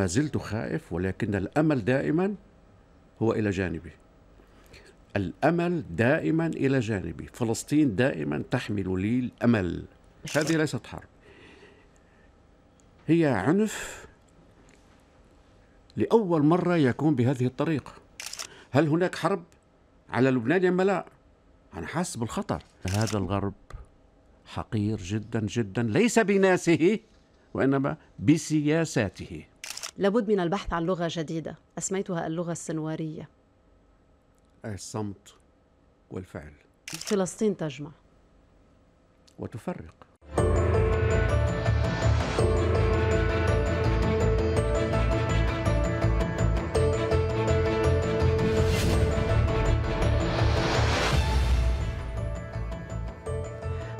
ما زلت خائف ولكن الامل دائما هو الى جانبي الامل دائما الى جانبي فلسطين دائما تحمل لي الامل هذه ليست حرب هي عنف لاول مره يكون بهذه الطريقه هل هناك حرب على لبنان ام لا انا حاسس بالخطر هذا الغرب حقير جدا جدا ليس بناسه وانما بسياساته لابد من البحث عن لغة جديدة أسميتها اللغة السنوارية الصمت والفعل فلسطين تجمع وتفرق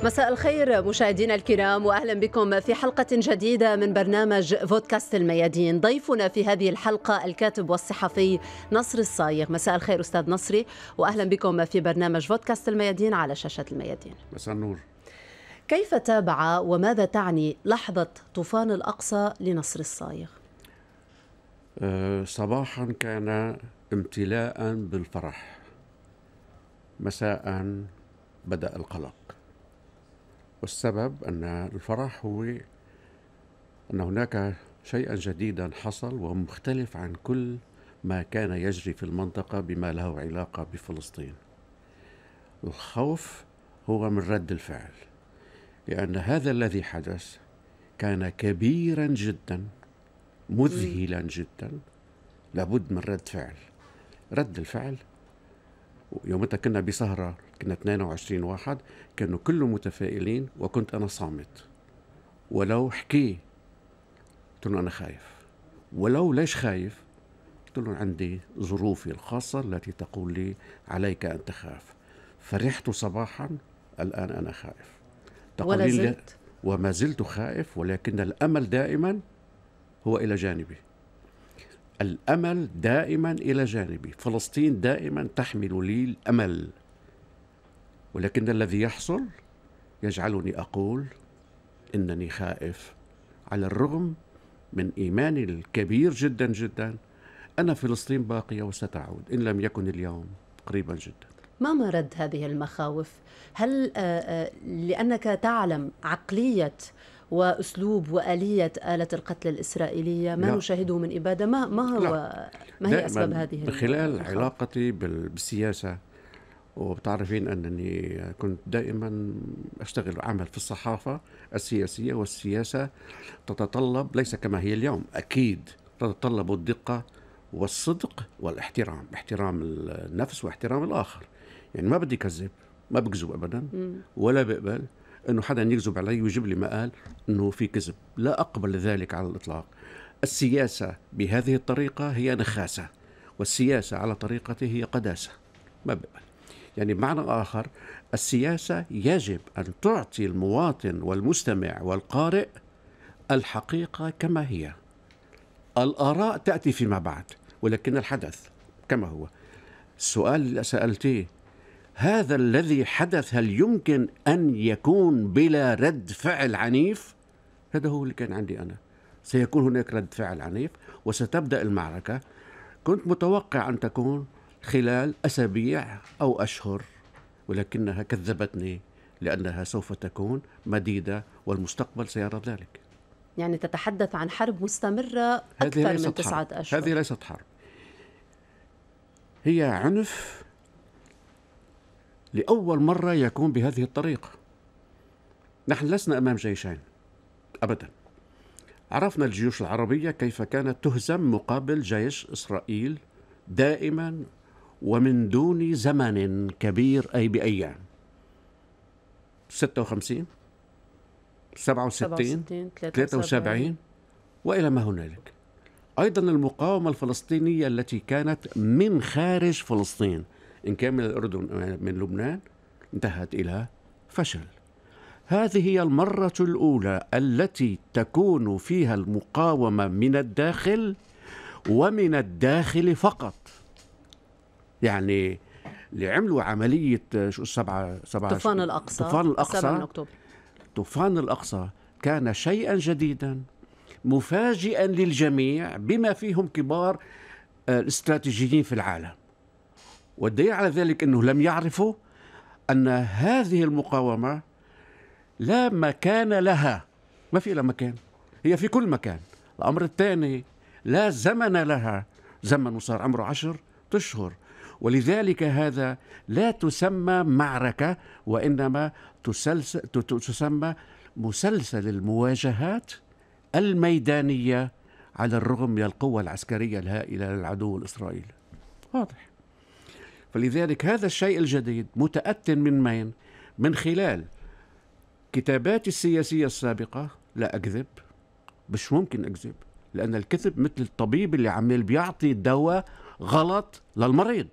مساء الخير مشاهدينا الكرام واهلا بكم في حلقه جديده من برنامج فودكاست الميادين، ضيفنا في هذه الحلقه الكاتب والصحفي نصر الصايغ، مساء الخير استاذ نصري واهلا بكم في برنامج فودكاست الميادين على شاشه الميادين. مساء النور. كيف تابع وماذا تعني لحظه طوفان الاقصى لنصر الصايغ؟ أه، صباحا كان امتلاء بالفرح مساء بدأ القلق والسبب أن الفرح هو أن هناك شيئا جديدا حصل ومختلف عن كل ما كان يجري في المنطقة بما له علاقة بفلسطين الخوف هو من رد الفعل لأن هذا الذي حدث كان كبيرا جدا مذهلا جدا لابد من رد فعل رد الفعل يومتها كنا بسهرة كنا 22 واحد كانوا كلهم متفائلين وكنت أنا صامت ولو حكي قلت لهم أنا خايف ولو ليش خايف قلت لهم عندي ظروفي الخاصة التي تقول لي عليك أن تخاف فرحت صباحا الآن أنا خائف ولا زلت وما زلت خائف ولكن الأمل دائما هو إلى جانبي الامل دائما الى جانبي فلسطين دائما تحمل لي الامل ولكن الذي يحصل يجعلني اقول انني خائف على الرغم من ايماني الكبير جدا جدا ان فلسطين باقيه وستعود ان لم يكن اليوم قريبا جدا ما مرد هذه المخاوف هل آه، آه، لانك تعلم عقليه واسلوب واليه اله القتل الاسرائيليه ما لا. نشاهده من اباده ما ما هو ما هي اسباب هذه من خلال علاقتي بالسياسه وبتعرفين انني كنت دائما اشتغل اعمل في الصحافه السياسيه والسياسه تتطلب ليس كما هي اليوم اكيد تتطلب الدقه والصدق والاحترام احترام النفس واحترام الاخر يعني ما بدي كذب ما بكذب ابدا ولا بقبل انه حدا يكذب علي ويجيب لي مقال انه في كذب لا اقبل ذلك على الاطلاق السياسه بهذه الطريقه هي نخاسه والسياسه على طريقته هي قداسه ما بقبل يعني بمعنى اخر السياسه يجب ان تعطي المواطن والمستمع والقارئ الحقيقه كما هي الاراء تاتي فيما بعد ولكن الحدث كما هو السؤال اللي سالتيه هذا الذي حدث هل يمكن أن يكون بلا رد فعل عنيف؟ هذا هو اللي كان عندي أنا سيكون هناك رد فعل عنيف وستبدأ المعركة كنت متوقع أن تكون خلال أسابيع أو أشهر ولكنها كذبتني لأنها سوف تكون مديدة والمستقبل سيرى ذلك يعني تتحدث عن حرب مستمرة أكثر من تسعة أشهر هذه ليست حرب هي عنف لأول مرة يكون بهذه الطريقة نحن لسنا أمام جيشين أبدا عرفنا الجيوش العربية كيف كانت تهزم مقابل جيش إسرائيل دائما ومن دون زمن كبير أي بأيام 56 67 73 وإلى ما هنالك أيضا المقاومة الفلسطينية التي كانت من خارج فلسطين إن كان من الأردن من لبنان انتهت إلى فشل هذه هي المرة الأولى التي تكون فيها المقاومة من الداخل ومن الداخل فقط يعني اللي عملوا عملية شو السبعة سبعة طوفان الأقصى طوفان الأقصى أكتوبر طوفان الأقصى كان شيئا جديدا مفاجئا للجميع بما فيهم كبار آه، الاستراتيجيين في العالم والدليل على ذلك أنه لم يعرفوا أن هذه المقاومة لا مكان لها ما في لها مكان هي في كل مكان الأمر الثاني لا زمن لها زمن وصار عمره عشر أشهر ولذلك هذا لا تسمى معركة وإنما تسلسل تسمى مسلسل المواجهات الميدانية على الرغم من القوة العسكرية الهائلة للعدو الإسرائيلي واضح فلذلك هذا الشيء الجديد متأتن من مين؟ من خلال كتاباتي السياسية السابقة لا أكذب مش ممكن أكذب لأن الكذب مثل الطبيب اللي عمال بيعطي دواء غلط للمريض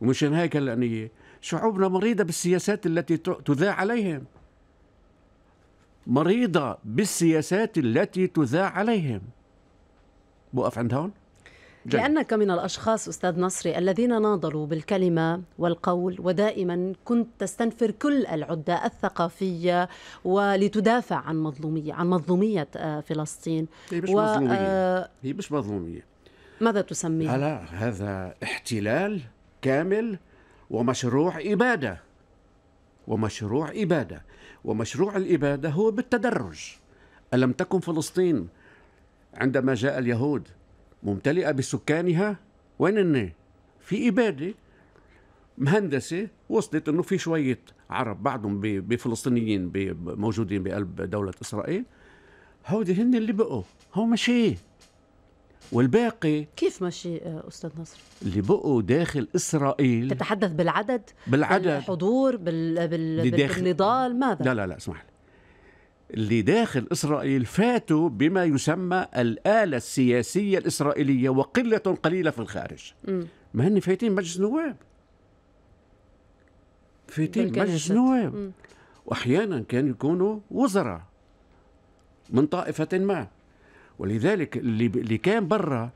ومشان هيك هلا شعوبنا مريضة بالسياسات التي تذاع عليهم مريضة بالسياسات التي تذاع عليهم بوقف عند هون جاي. لأنك من الأشخاص أستاذ نصري الذين ناضلوا بالكلمة والقول ودائما كنت تستنفر كل العدة الثقافية ولتدافع عن مظلومية عن مظلومية آه، فلسطين هي مش و... مظلومية آه، هي مش مظلومية ماذا تسميه؟ لا هذا احتلال كامل ومشروع إبادة ومشروع إبادة ومشروع الإبادة هو بالتدرج ألم تكن فلسطين عندما جاء اليهود ممتلئة بسكانها وين إن في إبادة مهندسة وصلت إنه في شوية عرب بعضهم بفلسطينيين موجودين بقلب دولة إسرائيل هودي هن اللي بقوا هو مشي والباقي كيف ماشي آه، استاذ نصر؟ اللي بقوا داخل اسرائيل تتحدث بالعدد بالعدد بالحضور بال... بال... بالنضال ماذا؟ لا لا لا اسمح لي اللي داخل إسرائيل فاتوا بما يسمى الآلة السياسية الإسرائيلية وقلة قليلة في الخارج ما هن فايتين مجلس نواب فايتين مجلس نواب وأحيانا كانوا يكونوا وزراء من طائفة ما ولذلك اللي, اللي كان برا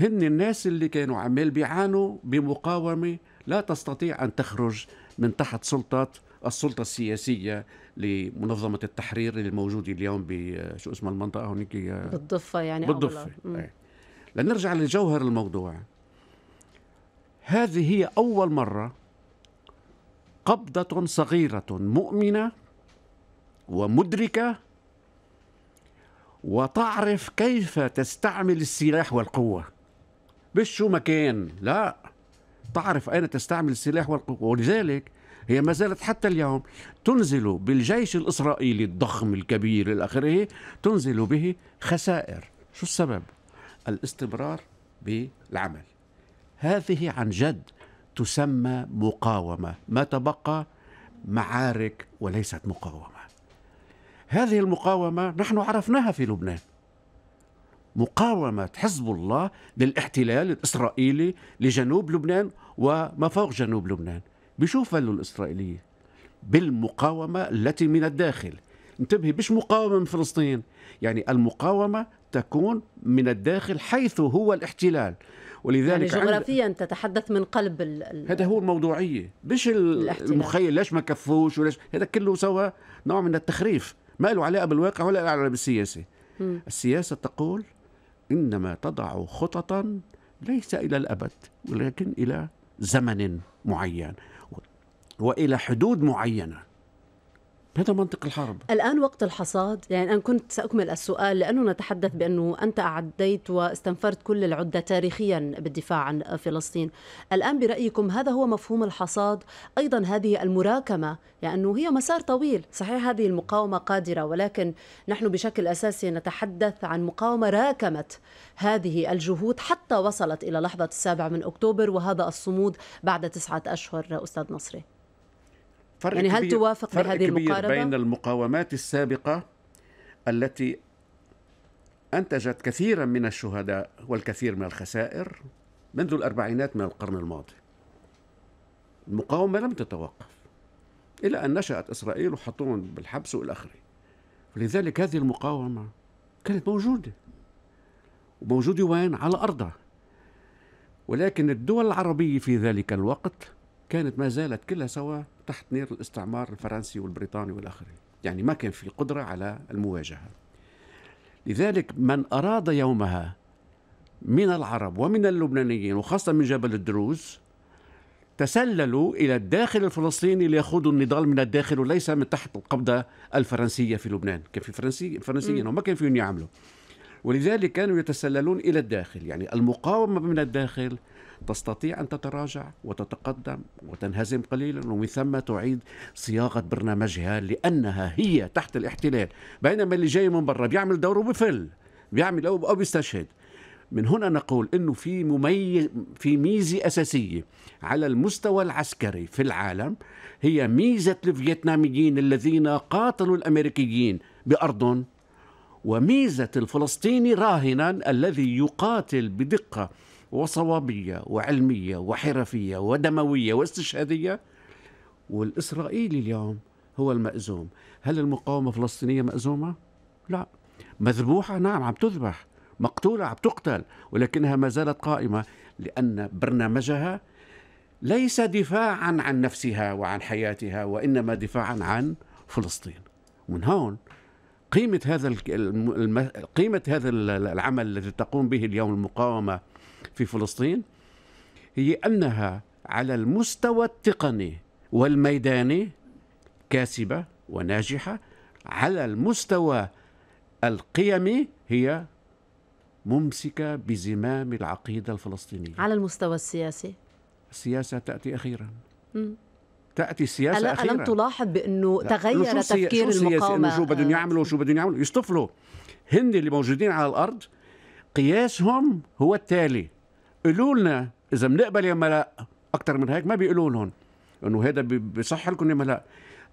هن الناس اللي كانوا عمال بيعانوا بمقاومة لا تستطيع أن تخرج من تحت سلطة السلطة السياسية لمنظمه التحرير الموجوده اليوم بشو اسمها المنطقه هونيك بالضفه يعني بالضفه لنرجع لجوهر الموضوع هذه هي اول مره قبضه صغيره مؤمنه ومدركه وتعرف كيف تستعمل السلاح والقوه مش شو مكان لا تعرف اين تستعمل السلاح والقوه ولذلك هي ما زالت حتى اليوم تنزل بالجيش الإسرائيلي الضخم الكبير إلى آخره إيه؟ تنزل به خسائر شو السبب؟ الاستمرار بالعمل هذه عن جد تسمى مقاومة ما تبقى معارك وليست مقاومة هذه المقاومة نحن عرفناها في لبنان مقاومة حزب الله للاحتلال الإسرائيلي لجنوب لبنان وما فوق جنوب لبنان بشوف فلو الإسرائيلية بالمقاومة التي من الداخل انتبهي مش مقاومة من فلسطين يعني المقاومة تكون من الداخل حيث هو الاحتلال ولذلك يعني جغرافيا عند... تتحدث من قلب ال... هذا هو الموضوعية مش المخيل ليش ما كفوش وليش هذا كله سوى نوع من التخريف ما له علاقة بالواقع ولا له علاقة بالسياسة م. السياسة تقول إنما تضع خططا ليس إلى الأبد ولكن إلى زمن معين والى حدود معينه هذا منطق الحرب الآن وقت الحصاد يعني أنا كنت سأكمل السؤال لأنه نتحدث بأنه أنت أعديت واستنفرت كل العدة تاريخيا بالدفاع عن فلسطين الآن برأيكم هذا هو مفهوم الحصاد أيضا هذه المراكمة لأنه يعني هي مسار طويل صحيح هذه المقاومة قادرة ولكن نحن بشكل أساسي نتحدث عن مقاومة راكمت هذه الجهود حتى وصلت إلى لحظة السابع من أكتوبر وهذا الصمود بعد تسعة أشهر أستاذ نصري فرق يعني هل كبير توافق فرق بهذه كبير المقاربة؟ بين المقاومات السابقة التي أنتجت كثيرا من الشهداء والكثير من الخسائر منذ الأربعينات من القرن الماضي المقاومة لم تتوقف إلى أن نشأت إسرائيل وحطوهم بالحبس وإلى آخره ولذلك هذه المقاومة كانت موجودة وموجودة وين؟ على أرضها ولكن الدول العربية في ذلك الوقت كانت ما زالت كلها سوا تحت نير الاستعمار الفرنسي والبريطاني والآخرين يعني ما كان في قدرة على المواجهة لذلك من أراد يومها من العرب ومن اللبنانيين وخاصة من جبل الدروز تسللوا إلى الداخل الفلسطيني ليخوضوا النضال من الداخل وليس من تحت القبضة الفرنسية في لبنان كان في فرنسي فرنسيين وما كان فيهم يعملوا ولذلك كانوا يتسللون إلى الداخل يعني المقاومة من الداخل تستطيع أن تتراجع وتتقدم وتنهزم قليلا ومن ثم تعيد صياغة برنامجها لأنها هي تحت الاحتلال بينما اللي جاي من برا بيعمل دوره بفل بيعمل أو بيستشهد من هنا نقول انه في مميز في ميزه اساسيه على المستوى العسكري في العالم هي ميزه الفيتناميين الذين قاتلوا الامريكيين بارضهم وميزه الفلسطيني راهنا الذي يقاتل بدقه وصوابية وعلمية وحرفية ودموية واستشهادية والإسرائيلي اليوم هو المأزوم هل المقاومة الفلسطينية مأزومة؟ لا مذبوحة نعم عم تذبح مقتولة عم تقتل ولكنها ما زالت قائمة لأن برنامجها ليس دفاعا عن نفسها وعن حياتها وإنما دفاعا عن فلسطين ومن هون قيمة هذا قيمة هذا العمل الذي تقوم به اليوم المقاومة في فلسطين هي أنها على المستوى التقني والميداني كاسبة وناجحة على المستوى القيمي هي ممسكة بزمام العقيدة الفلسطينية على المستوى السياسي السياسة تأتي أخيرا مم. تاتي السياسه ألا اخيرا الم تلاحظ بانه تغير تفكير شو المقاومه شو بدهم آه. يعملوا شو بدهم يعملوا يصطفلوا هن اللي موجودين على الارض قياسهم هو التالي قولوا لنا اذا بنقبل يا لا اكثر من هيك ما بيقولوا لهم انه هذا بصح لكم يا لا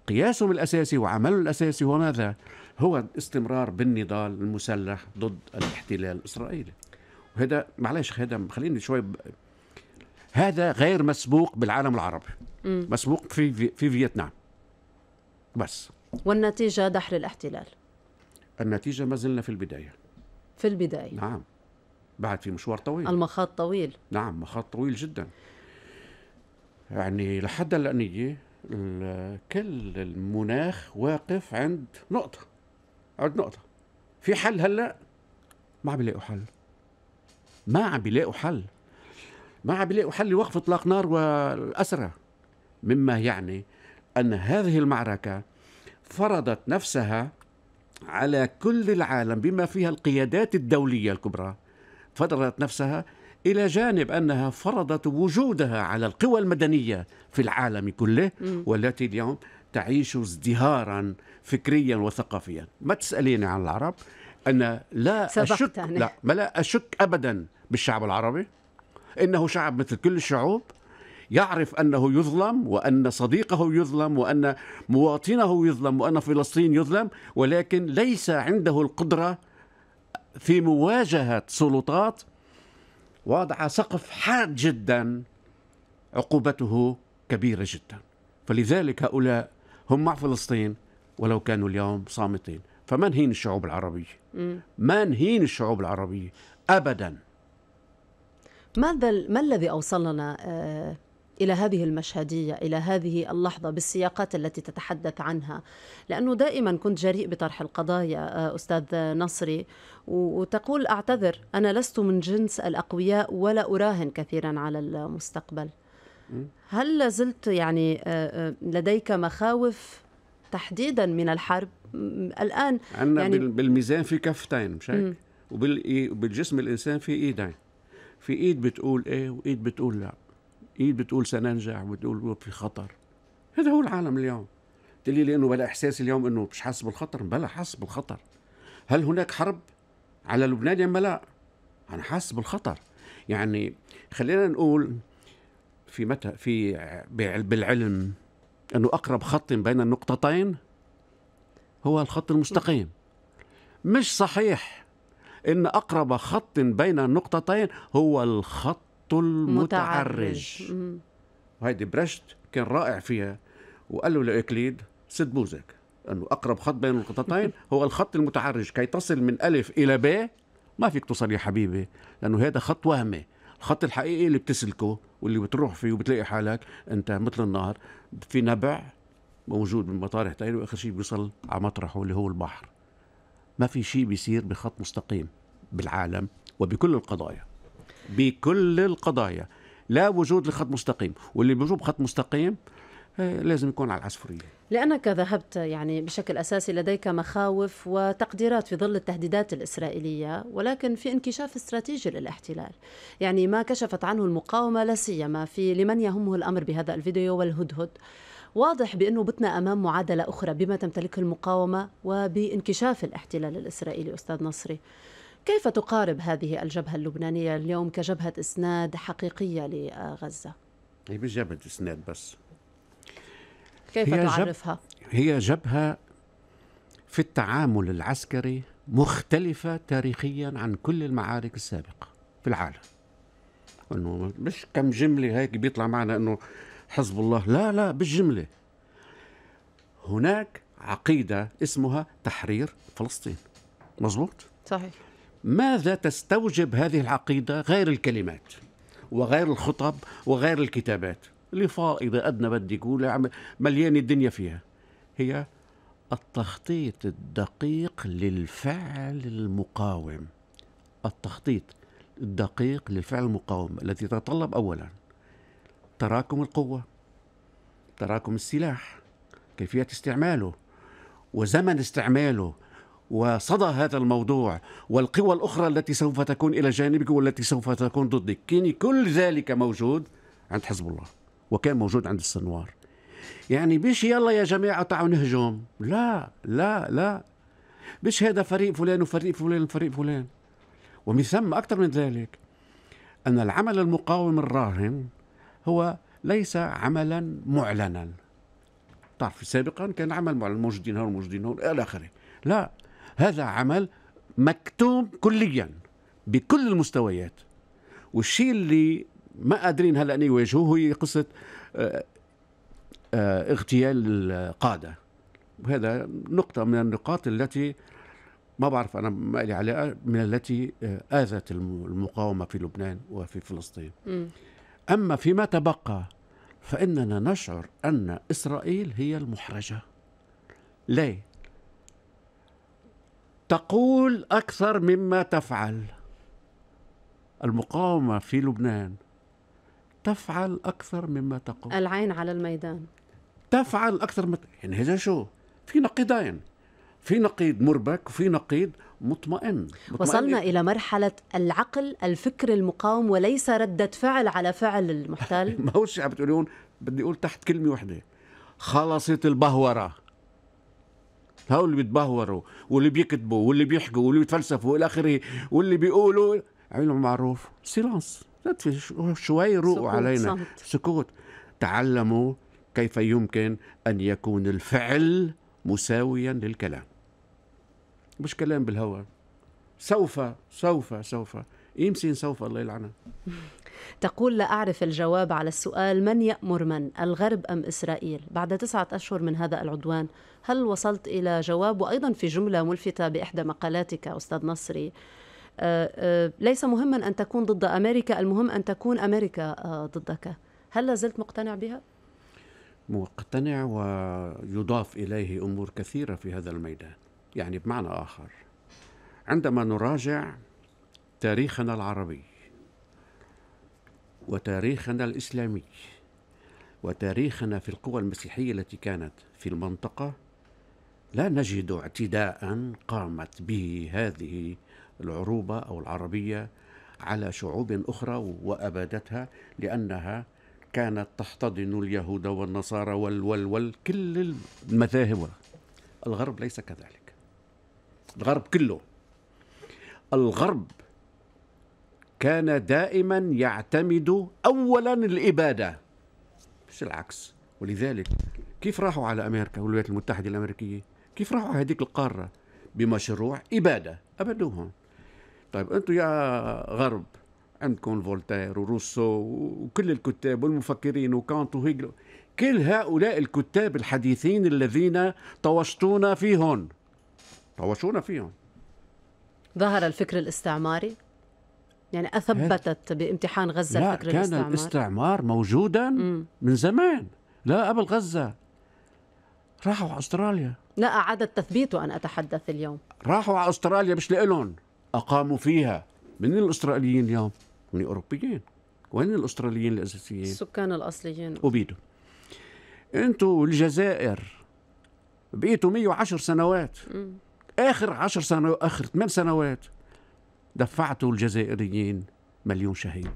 قياسهم الاساسي وعملهم الاساسي هو ماذا؟ هو استمرار بالنضال المسلح ضد الاحتلال الاسرائيلي وهذا معلش هذا خليني شوي ب... هذا غير مسبوق بالعالم العربي م. مسبوق في في, في فيتنام بس والنتيجه دحر الاحتلال النتيجه ما زلنا في البدايه في البدايه نعم بعد في مشوار طويل المخاط طويل نعم مخاط طويل جدا يعني لحد الآنية كل المناخ واقف عند نقطة عند نقطة في حل هلا ما عم بيلاقوا حل ما عم بيلاقوا حل ما عم بيلاقوا حل لوقف اطلاق نار والأسرى مما يعني أن هذه المعركة فرضت نفسها على كل العالم بما فيها القيادات الدولية الكبرى فرضت نفسها إلى جانب أنها فرضت وجودها على القوى المدنية في العالم كله والتي اليوم تعيش ازدهارا فكريا وثقافيا ما تسأليني عن العرب أنا لا أشك لا ما لا أشك أبدا بالشعب العربي إنه شعب مثل كل الشعوب يعرف أنه يظلم وأن صديقه يظلم وأن مواطنه يظلم وأن فلسطين يظلم ولكن ليس عنده القدرة في مواجهة سلطات وضع سقف حاد جدا عقوبته كبيرة جدا فلذلك هؤلاء هم مع فلسطين ولو كانوا اليوم صامتين نهين الشعوب العربية نهين الشعوب العربية أبدا ماذا ما الذي أوصلنا آه، إلى هذه المشهدية إلى هذه اللحظة بالسياقات التي تتحدث عنها لأنه دائما كنت جريء بطرح القضايا آه، أستاذ نصري وتقول أعتذر أنا لست من جنس الأقوياء ولا أراهن كثيرا على المستقبل هل لازلت يعني آه، آه، لديك مخاوف تحديدا من الحرب الآن عندنا يعني بالميزان في كفتين مش هيك إيه، وبالجسم الإنسان في إيدين في إيد بتقول إيه وإيد بتقول لا ايد بتقول سننجح وبتقول في خطر هذا هو العالم اليوم تقولي لي انه بلا احساس اليوم انه مش حاسس بالخطر بلا حاسس بالخطر هل هناك حرب على لبنان يا لا انا حاسس بالخطر يعني خلينا نقول في متى في بالعلم انه اقرب خط بين النقطتين هو الخط المستقيم مش صحيح ان اقرب خط بين النقطتين هو الخط المتعرج وهيدي برشت كان رائع فيها وقال له لإكليد سد بوزك انه اقرب خط بين القطتين هو الخط المتعرج كي تصل من الف الى ب ما فيك توصل يا حبيبي لانه هذا خط وهمي الخط الحقيقي اللي بتسلكه واللي بتروح فيه وبتلاقي حالك انت مثل النهر في نبع موجود من مطارح تاين واخر شيء بيوصل على مطرحه اللي هو البحر ما في شيء بيصير بخط مستقيم بالعالم وبكل القضايا بكل القضايا لا وجود لخط مستقيم واللي بيجوب خط مستقيم آه، لازم يكون على العصفورية لأنك ذهبت يعني بشكل أساسي لديك مخاوف وتقديرات في ظل التهديدات الإسرائيلية ولكن في انكشاف استراتيجي للاحتلال يعني ما كشفت عنه المقاومة لا سيما في لمن يهمه الأمر بهذا الفيديو والهدهد واضح بأنه بتنا أمام معادلة أخرى بما تمتلكه المقاومة وبانكشاف الاحتلال الإسرائيلي أستاذ نصري كيف تقارب هذه الجبهة اللبنانية اليوم كجبهة إسناد حقيقية لغزة؟ هي مش جبهة إسناد بس كيف هي تعرفها؟ جب... هي جبهة في التعامل العسكري مختلفة تاريخيا عن كل المعارك السابقة في العالم انه مش كم جملة هيك بيطلع معنا انه حزب الله لا لا بالجملة هناك عقيدة اسمها تحرير فلسطين مظبوط؟ صحيح ماذا تستوجب هذه العقيدة غير الكلمات وغير الخطب وغير الكتابات لفائضة أدنى بدي يقول مليان الدنيا فيها هي التخطيط الدقيق للفعل المقاوم التخطيط الدقيق للفعل المقاوم التي تتطلب أولا تراكم القوة تراكم السلاح كيفية استعماله وزمن استعماله وصدى هذا الموضوع والقوى الأخرى التي سوف تكون إلى جانبك والتي سوف تكون ضدك كان كل ذلك موجود عند حزب الله وكان موجود عند السنوار يعني بيش يلا يا جماعة تعالوا نهجم لا لا لا بيش هذا فريق فلان وفريق فلان وفريق فلان ومن ثم أكثر من ذلك أن العمل المقاوم الراهن هو ليس عملا معلنا تعرف سابقا كان عمل معلن موجودين هون موجودين هون إلى آخره لا هذا عمل مكتوم كليا بكل المستويات والشيء اللي ما قادرين هلا يواجهوه هي قصه آه، آه، اغتيال القاده وهذا نقطه من النقاط التي ما بعرف انا ما لي علاقه من التي آه، اذت المقاومه في لبنان وفي فلسطين م. اما فيما تبقى فاننا نشعر ان اسرائيل هي المحرجه ليه تقول أكثر مما تفعل المقاومة في لبنان تفعل أكثر مما تقول العين على الميدان تفعل أكثر مما يعني هذا شو في نقيضين في نقيض مربك وفي نقيض مطمئن. مطمئن وصلنا إلى مرحلة العقل الفكر المقاوم وليس ردة فعل على فعل المحتل ما هو عم بتقولون بدي أقول تحت كلمة واحدة خلصت البهورة هؤلاء اللي بيتبهوروا واللي بيكتبوا واللي بيحكوا واللي بيتفلسفوا الى اخره واللي بيقولوا علم معروف سيلانس شوي روقوا علينا صمت. سكوت تعلموا كيف يمكن ان يكون الفعل مساويا للكلام مش كلام بالهواء سوف سوف سوف يمسين سوف الله يلعنه تقول لا أعرف الجواب على السؤال من يأمر من الغرب أم إسرائيل بعد تسعة أشهر من هذا العدوان هل وصلت إلى جواب وأيضا في جملة ملفتة بإحدى مقالاتك أستاذ نصري آه، آه، ليس مهما أن تكون ضد أمريكا المهم أن تكون أمريكا آه، ضدك هل لازلت مقتنع بها؟ مقتنع ويضاف إليه أمور كثيرة في هذا الميدان يعني بمعنى آخر عندما نراجع تاريخنا العربي وتاريخنا الإسلامي وتاريخنا في القوى المسيحية التي كانت في المنطقة لا نجد اعتداء قامت به هذه العروبة أو العربية على شعوب أخرى وأبادتها لأنها كانت تحتضن اليهود والنصارى وال وال وال كل المذاهب الغرب ليس كذلك الغرب كله الغرب كان دائما يعتمد أولا الإبادة مش العكس ولذلك كيف راحوا على أمريكا والولايات المتحدة الأمريكية كيف راحوا على هذيك القارة بمشروع إبادة أبدوهم طيب أنتم يا غرب عندكم فولتير وروسو وكل الكتاب والمفكرين وكانت وهيجلو كل هؤلاء الكتاب الحديثين الذين طوشتونا فيهم طوشونا فيهم ظهر الفكر الاستعماري يعني أثبتت بامتحان غزة لا الفكر كان الاستعمار. الاستعمار موجودا من زمان لا قبل غزة راحوا على أستراليا لا اعاد تثبيته أن أتحدث اليوم راحوا على أستراليا مش لإلهم أقاموا فيها من الأستراليين اليوم من الأوروبيين وين الأستراليين الأساسيين السكان الأصليين وبيدو أنتوا الجزائر بقيتوا 110 سنوات م. آخر 10 سنوات آخر 8 سنوات دفعتوا الجزائريين مليون شهيد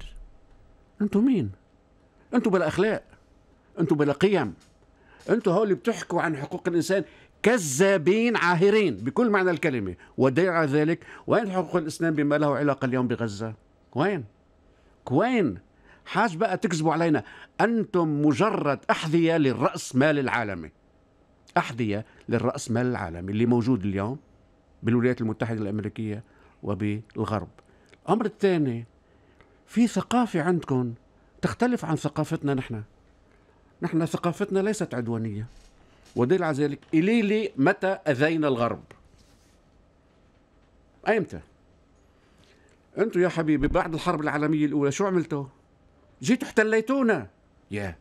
انتم مين انتم بلا اخلاق انتم بلا قيم انتم هول اللي بتحكوا عن حقوق الانسان كذابين عاهرين بكل معنى الكلمه وديع ذلك وين حقوق الاسلام بما له علاقه اليوم بغزه وين وين حاج بقى تكذبوا علينا انتم مجرد احذيه للراس مال العالمي احذيه للراس مال العالمي اللي موجود اليوم بالولايات المتحده الامريكيه وبالغرب الأمر الثاني في ثقافة عندكم تختلف عن ثقافتنا نحن نحن ثقافتنا ليست عدوانية ودليل على ذلك لي متى أذينا الغرب أيمتى أنتم يا حبيبي بعد الحرب العالمية الأولى شو عملتوا جيتوا احتليتونا يا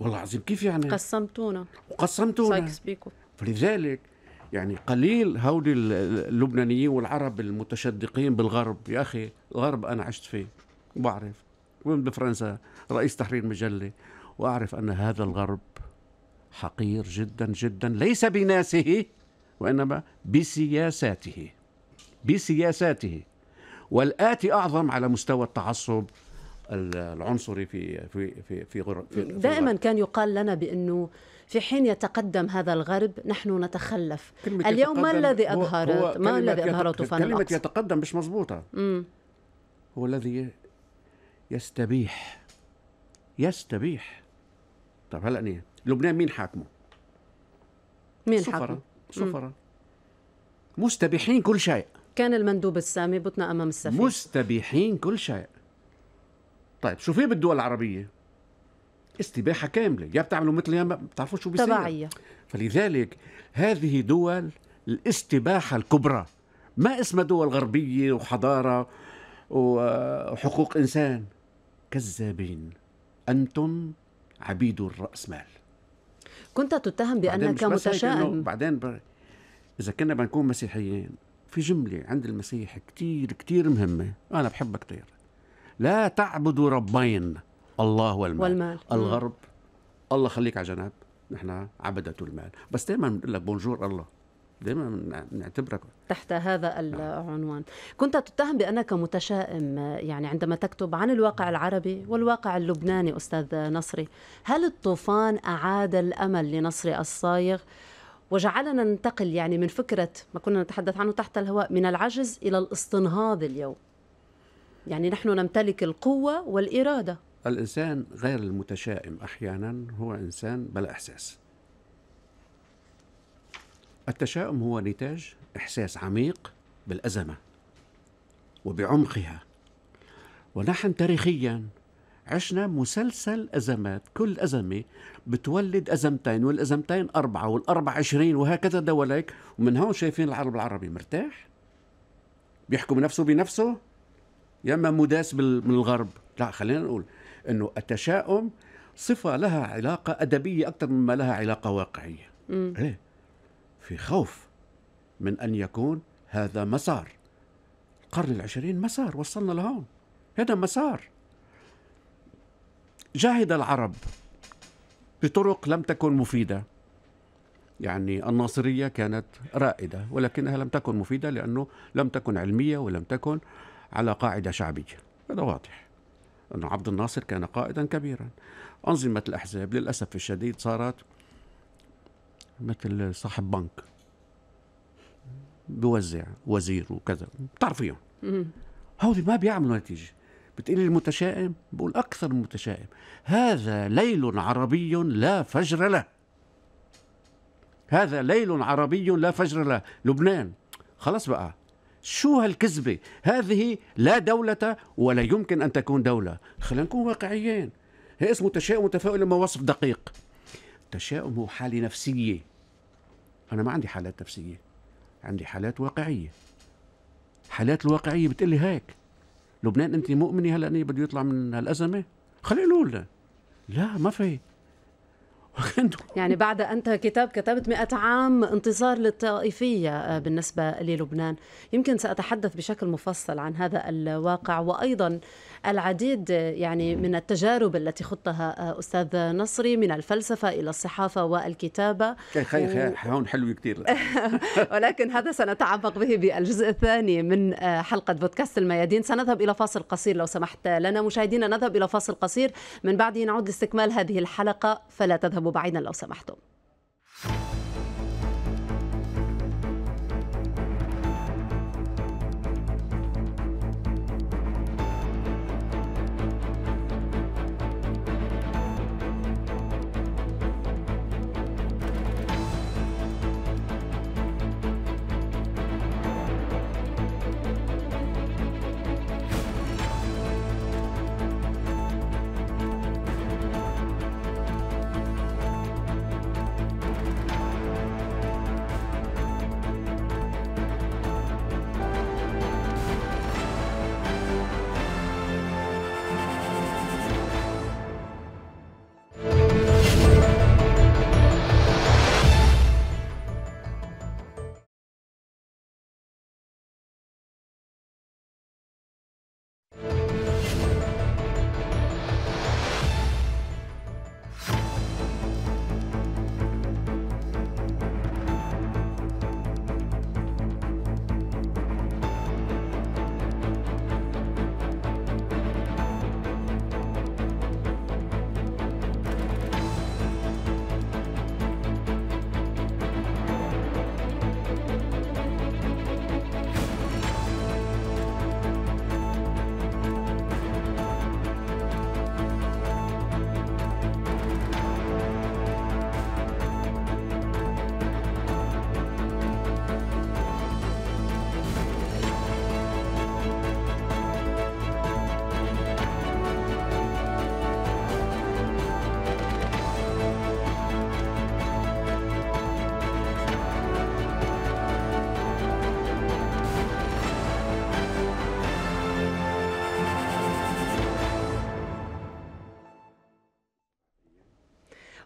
والله العظيم كيف يعني قسمتونا وقسمتونا فلذلك يعني قليل هودي اللبنانيين والعرب المتشدقين بالغرب يا أخي الغرب أنا عشت فيه بعرف وين بفرنسا رئيس تحرير مجلة وأعرف أن هذا الغرب حقير جدا جدا ليس بناسه وإنما بسياساته بسياساته والآتي أعظم على مستوى التعصب العنصري في في في في, في دائما كان يقال لنا بانه في حين يتقدم هذا الغرب نحن نتخلف اليوم ما الذي أظهرت ما الذي اظهرت فن كلمة الأقصى. يتقدم مش مضبوطة هو الذي يستبيح يستبيح طب هلا نيه لبنان مين حاكمه؟ مين سفرة. حاكمه؟ سفرة مستبيحين كل شيء كان المندوب السامي بطنا امام السفينه مستبيحين كل شيء طيب شو في بالدول العربيه؟ استباحه كامله يا بتعملوا مثل يا ما بتعرفوا شو بيصير تبعيه فلذلك هذه دول الاستباحه الكبرى ما اسمها دول غربيه وحضاره وحقوق انسان كذابين انتم عبيد الراسمال كنت تتهم بانك متشائم بعدين بر... اذا كنا بنكون مسيحيين في جمله عند المسيح كتير كتير مهمه انا بحبها كتير لا تعبدوا ربين الله والمال, والمال. الغرب مم. الله خليك على جنب نحن عبدة المال بس دائما بنقول لك بونجور الله دائما نعتبرك تحت هذا نعم. العنوان كنت تتهم بأنك متشائم يعني عندما تكتب عن الواقع العربي والواقع اللبناني أستاذ نصري هل الطوفان أعاد الأمل لنصري الصايغ وجعلنا ننتقل يعني من فكرة ما كنا نتحدث عنه تحت الهواء من العجز إلى الاستنهاض اليوم يعني نحن نمتلك القوة والإرادة الإنسان غير المتشائم أحيانا هو إنسان بلا إحساس التشاؤم هو نتاج إحساس عميق بالأزمة وبعمقها ونحن تاريخيا عشنا مسلسل أزمات كل أزمة بتولد أزمتين والأزمتين أربعة والأربعة عشرين وهكذا دواليك ومن هون شايفين العرب العربي مرتاح بيحكم نفسه بنفسه يا اما مداس من الغرب لا خلينا نقول انه التشاؤم صفه لها علاقه ادبيه اكثر مما لها علاقه واقعيه إيه؟ في خوف من ان يكون هذا مسار القرن العشرين مسار وصلنا لهون هذا مسار جاهد العرب بطرق لم تكن مفيده يعني الناصرية كانت رائدة ولكنها لم تكن مفيدة لأنه لم تكن علمية ولم تكن على قاعدة شعبية هذا واضح أن عبد الناصر كان قائدا كبيرا أنظمة الأحزاب للأسف الشديد صارت مثل صاحب بنك بوزع وزير وكذا بتعرفيهم هودي ما بيعملوا نتيجة بتقولي المتشائم بقول أكثر من متشائم هذا ليل عربي لا فجر له هذا ليل عربي لا فجر له لبنان خلاص بقى شو هالكذبة هذه لا دولة ولا يمكن أن تكون دولة خلينا نكون واقعيين هي اسمه تشاؤم وتفاؤل لما وصف دقيق التشاؤم هو حالة نفسية أنا ما عندي حالات نفسية عندي حالات واقعية حالات الواقعية بتقلي هيك لبنان أنت مؤمنة هلأ بده يطلع من هالأزمة خلينا نقول لا ما في يعني بعد أنت كتاب كتبت مئة عام انتصار للطائفية آه، بالنسبة للبنان يمكن سأتحدث بشكل مفصل عن هذا الواقع وأيضا العديد يعني من التجارب التي خطها آه، أستاذ نصري من الفلسفة إلى الصحافة والكتابة خير و... هون حلو كثير ولكن هذا سنتعمق به بالجزء الثاني من آه، حلقة بودكاست الميادين سنذهب إلى فاصل قصير لو سمحت لنا مشاهدينا نذهب إلى فاصل قصير من بعده نعود لاستكمال هذه الحلقة فلا تذهبوا بعيدا لو سمحتم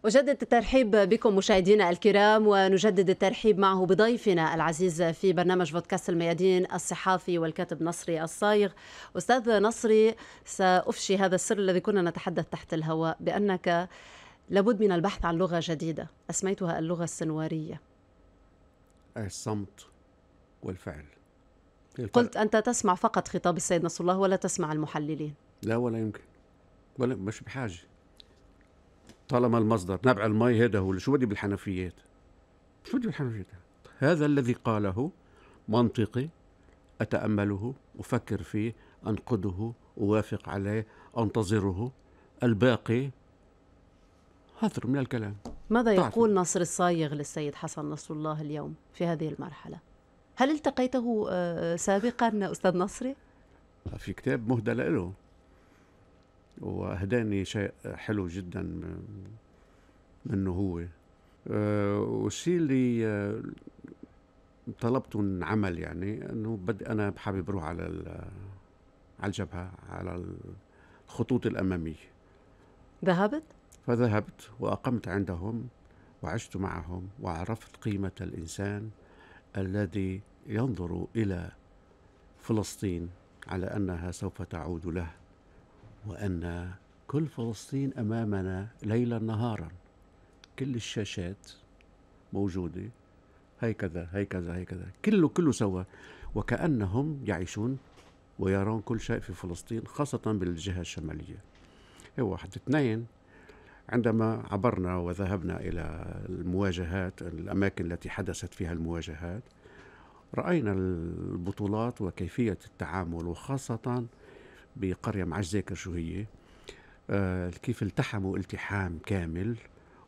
وجدد الترحيب بكم مشاهدينا الكرام ونجدد الترحيب معه بضيفنا العزيز في برنامج بودكاست الميادين الصحافي والكاتب نصري الصايغ أستاذ نصري سأفشي هذا السر الذي كنا نتحدث تحت الهواء بأنك لابد من البحث عن لغة جديدة أسميتها اللغة السنوارية الصمت والفعل قلت أنت تسمع فقط خطاب السيد نصر الله ولا تسمع المحللين لا ولا يمكن ولا مش بحاجة طالما المصدر نبع الماء هذا هو شو بدي بالحنفيات شو بدي بالحنفيات هذا الذي قاله منطقي أتأمله أفكر فيه أنقده أوافق عليه أنتظره الباقي هثر من الكلام ماذا يقول ناصر الصايغ للسيد حسن نصر الله اليوم في هذه المرحلة؟ هل التقيته آه، سابقا أستاذ نصري؟ في كتاب مهدى له وهداني شيء حلو جدا منه هو آه، والشيء اللي آه، طلبته من عمل يعني انه بدي انا حابب اروح على على الجبهه على الخطوط الاماميه ذهبت؟ فذهبت واقمت عندهم وعشت معهم وعرفت قيمه الانسان الذي ينظر الى فلسطين على انها سوف تعود له وأن كل فلسطين أمامنا ليلا نهارا كل الشاشات موجودة هكذا هكذا هكذا كله كله سوا وكأنهم يعيشون ويرون كل شيء في فلسطين خاصة بالجهة الشمالية هي إيه واحد اثنين عندما عبرنا وذهبنا إلى المواجهات الأماكن التي حدثت فيها المواجهات رأينا البطولات وكيفية التعامل وخاصة بقرية عادش ذاكر شو هي آه، كيف التحموا التحام كامل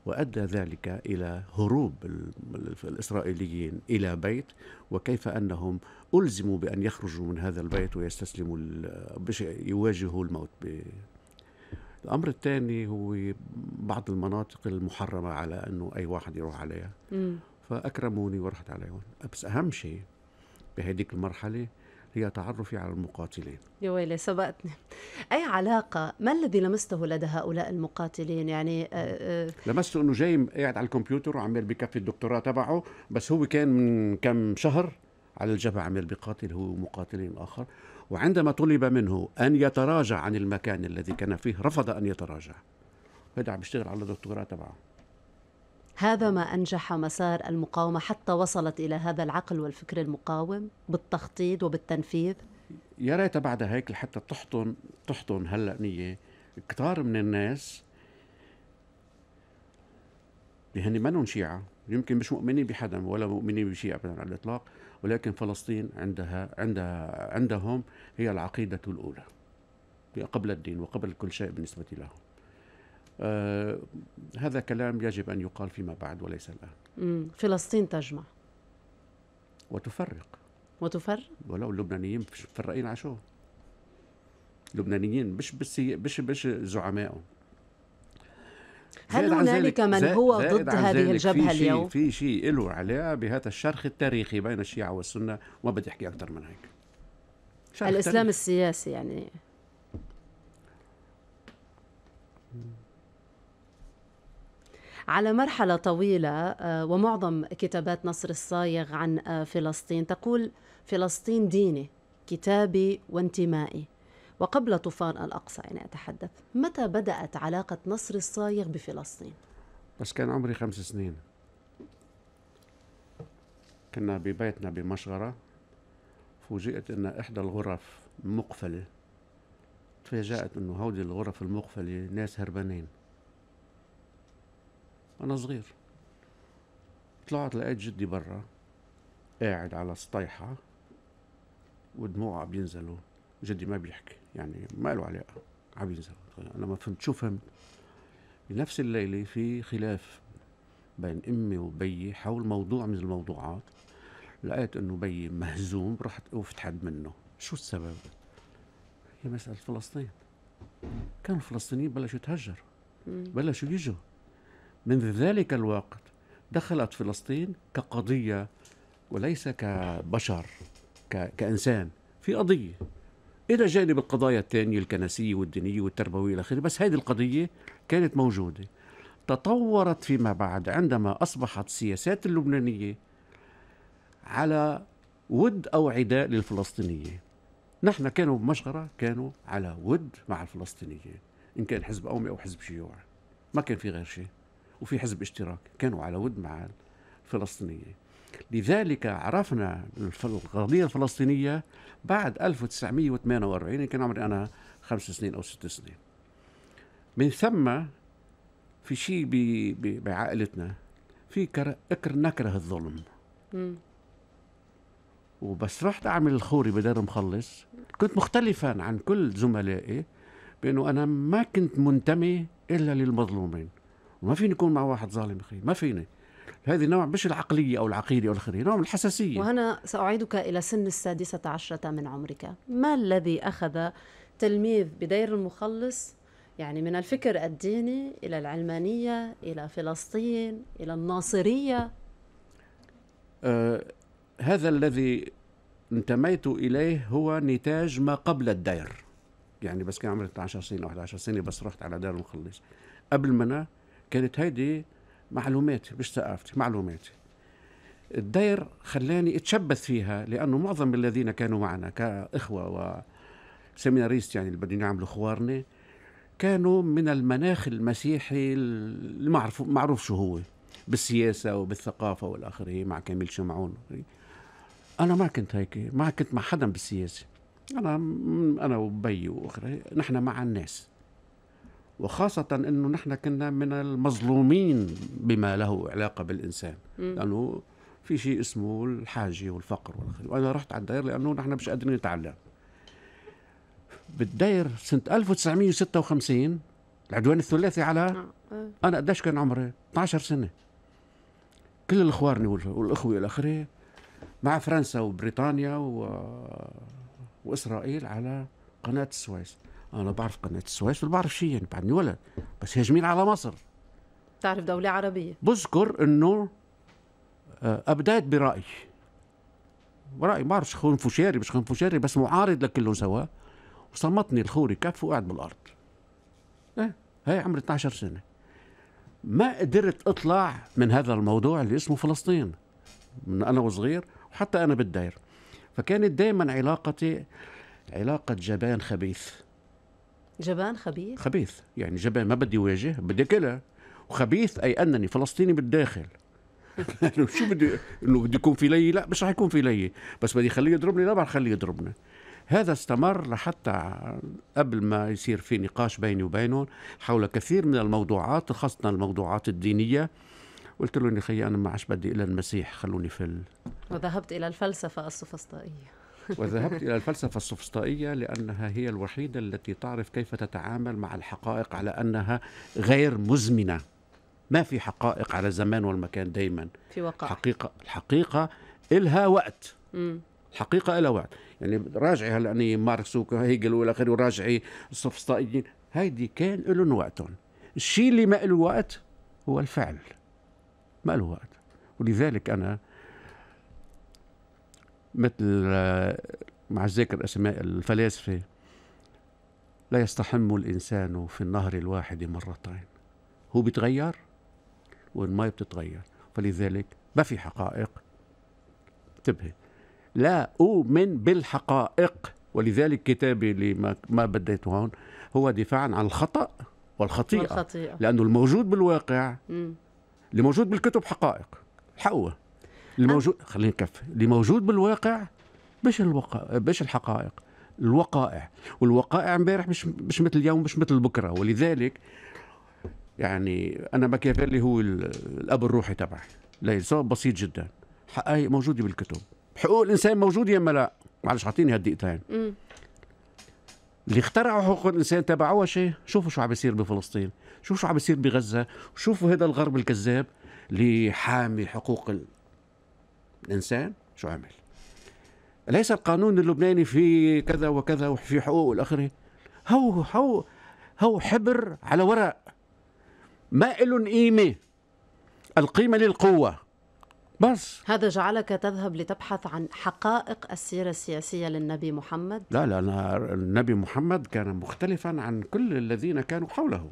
وأدى ذلك إلى هروب الإسرائيليين إلى بيت وكيف أنهم ألزموا بأن يخرجوا من هذا البيت ويستسلموا يواجهوا الموت ب... الأمر الثاني هو بعض المناطق المحرمة على أنه أي واحد يروح عليها مم. فأكرموني ورحت عليهم بس أهم شيء بهذيك المرحلة هي تعرفي على المقاتلين يا ويلي سبقتني أي علاقة ما الذي لمسته لدى هؤلاء المقاتلين يعني آه، آه، لمست أنه جاي قاعد على الكمبيوتر وعمال بكفي الدكتوراه تبعه بس هو كان من كم شهر على الجبهة عمال بقاتل هو ومقاتلين آخر وعندما طلب منه أن يتراجع عن المكان الذي كان فيه رفض أن يتراجع عم بيشتغل على الدكتوراه تبعه هذا ما أنجح مسار المقاومة حتى وصلت إلى هذا العقل والفكر المقاوم بالتخطيط وبالتنفيذ يا ريت بعد هيك لحتى تحضن تحضن هلا نية كتار من الناس اللي هن شيعة يمكن مش مؤمنين بحدا ولا مؤمنين بشيء ابدا على الاطلاق ولكن فلسطين عندها عندها عندهم هي العقيده الاولى قبل الدين وقبل كل شيء بالنسبه لهم آه، هذا كلام يجب أن يقال فيما بعد وليس الآن فلسطين تجمع وتفرق وتفرق ولو اللبنانيين فرقين على شو اللبنانيين مش بالسي... مش مش زعمائهم هل هنالك من هو ضد هذه الجبهه في اليوم؟ في شيء له علاقه بهذا الشرخ التاريخي بين الشيعه والسنه وما بدي احكي اكثر من هيك الاسلام التاريخ. السياسي يعني على مرحلة طويلة آه، ومعظم كتابات نصر الصايغ عن آه، فلسطين تقول فلسطين ديني كتابي وانتمائي وقبل طوفان الأقصى يعني أتحدث متى بدأت علاقة نصر الصايغ بفلسطين؟ بس كان عمري خمس سنين كنا ببيتنا بمشغرة فوجئت أن إحدى الغرف مقفلة تفاجأت أنه هودي الغرف المقفلة ناس هربانين أنا صغير طلعت لقيت جدي برا قاعد على سطيحة ودموعه عم ينزلوا جدي ما بيحكي يعني ما له علاقة عم ينزلوا أنا ما فهمت شو فهمت بنفس الليلة في خلاف بين أمي وبيي حول موضوع من الموضوعات لقيت إنه بيي مهزوم رحت اوفت حد منه شو السبب؟ هي مسألة فلسطين كانوا الفلسطينيين بلشوا يتهجروا بلشوا يجوا منذ ذلك الوقت دخلت فلسطين كقضية وليس كبشر كإنسان في قضية إلى جانب القضايا الثانية الكنسية والدينية والتربوية إلى آخره بس هذه القضية كانت موجودة تطورت فيما بعد عندما أصبحت السياسات اللبنانية على ود أو عداء للفلسطينية نحن كانوا بمشغرة كانوا على ود مع الفلسطينيين إن كان حزب قومي أو حزب شيوعي ما كان في غير شيء وفي حزب اشتراك كانوا على ود مع الفلسطينيين لذلك عرفنا القضية الفلسطينية بعد 1948 كان عمري أنا خمس سنين أو ست سنين من ثم في شيء بعائلتنا في اكر نكره الظلم وبس رحت اعمل الخوري بدل مخلص كنت مختلفا عن كل زملائي بانه انا ما كنت منتمي الا للمظلومين ما فيني نكون مع واحد ظالم اخي ما فيني هذه نوع مش العقلية أو العقيدة أو الخيرية نوع من الحساسية وهنا سأعيدك إلى سن السادسة عشرة من عمرك ما الذي أخذ تلميذ بدير المخلص يعني من الفكر الديني إلى العلمانية إلى فلسطين إلى الناصرية آه هذا الذي انتميت إليه هو نتاج ما قبل الدير يعني بس كان عمري 12 سنة 11 سنة بس رحت على دار المخلص قبل ما أنا كانت هيدي معلوماتي مش ثقافتي معلوماتي الدير خلاني اتشبث فيها لانه معظم الذين كانوا معنا كاخوه وسيميناريست يعني اللي بدهم يعملوا خوارنه كانوا من المناخ المسيحي المعروف معروف شو هو بالسياسه وبالثقافه والاخره مع كامل شمعون انا ما كنت هيك ما كنت مع حدا بالسياسه انا انا وبي واخرى نحن مع الناس وخاصة أنه نحن كنا من المظلومين بما له علاقة بالإنسان مم. لأنه في شيء اسمه الحاجة والفقر والخير. وأنا رحت على الدير لأنه نحن مش قادرين نتعلم بالدير سنة 1956 العدوان الثلاثي على آه، آه. أنا قديش كان عمري 12 سنة كل الإخوارني والإخوة إلى آخره مع فرنسا وبريطانيا و... وإسرائيل على قناة السويس انا بعرف قناه السويس ما بعرف يعني بعدني ولد بس هاجمين على مصر تعرف دوله عربيه بذكر انه آه، ابديت برايي برايي ما بعرفش خون فوشيري مش خون فوشيري بس معارض لكله سوا وصمتني الخوري كف وقعد بالارض ايه هي عمري 12 سنه ما قدرت اطلع من هذا الموضوع اللي اسمه فلسطين من انا وصغير وحتى انا بالداير فكانت دائما علاقتي علاقه جبان خبيث جبان خبيث خبيث يعني جبان ما بدي واجه بدي كله وخبيث اي انني فلسطيني بالداخل شو بدي انه بده يكون في لي لا مش رح يكون في لي بس بدي خليه يضربني لا رح خليه يضربني هذا استمر لحتى قبل ما يصير في نقاش بيني وبينهم حول كثير من الموضوعات خاصة الموضوعات الدينية قلت له يا خي أنا ما عادش بدي إلا المسيح خلوني في ال... وذهبت إلى الفلسفة السوفسطائية وذهبت إلى الفلسفة السوفسطائية لأنها هي الوحيدة التي تعرف كيف تتعامل مع الحقائق على أنها غير مزمنة ما في حقائق على الزمان والمكان دايما في وقع حقيقة الحقيقة إلها وقت م. الحقيقة إلها وقت يعني راجعي هلا أني يعني ماركس وهيجل والى اخره وراجعي السوفسطائيين هيدي كان لهم وقتهم الشيء اللي ما له وقت هو الفعل ما له وقت ولذلك أنا مثل آه، مع ذكر أسماء الفلاسفة لا يستحم الإنسان في النهر الواحد مرتين هو بيتغير والماء بتتغير فلذلك ما في حقائق انتبهي لا أؤمن بالحقائق ولذلك كتابي اللي ما بديته هون هو دفاعا عن الخطأ والخطيئة, والخطيئة. لأنه الموجود بالواقع م. اللي موجود بالكتب حقائق حقوه اللي موجود خلينا نكفي اللي موجود بالواقع مش الوقائع مش الحقائق الوقائع والوقائع امبارح مش مش مثل اليوم مش مثل بكره ولذلك يعني انا ماكيافيلي هو الاب الروحي تبعي ليسوع بسيط جدا حقائق موجوده بالكتب حقوق الانسان موجوده يا اما لا معلش اعطيني هالدقيقتين اللي اخترعوا حقوق الانسان تبعوها شيء شوفوا شو عم بيصير بفلسطين شوفوا شو عم بيصير بغزه شوفوا هذا الغرب الكذاب اللي حامي حقوق الإنسان شو عمل ليس القانون اللبناني في كذا وكذا وفي حقوق والآخرة هو هو هو حبر على ورق ما له قيمة القيمة للقوة بس هذا جعلك تذهب لتبحث عن حقائق السيرة السياسية للنبي محمد؟ لا لا أنا النبي محمد كان مختلفا عن كل الذين كانوا حوله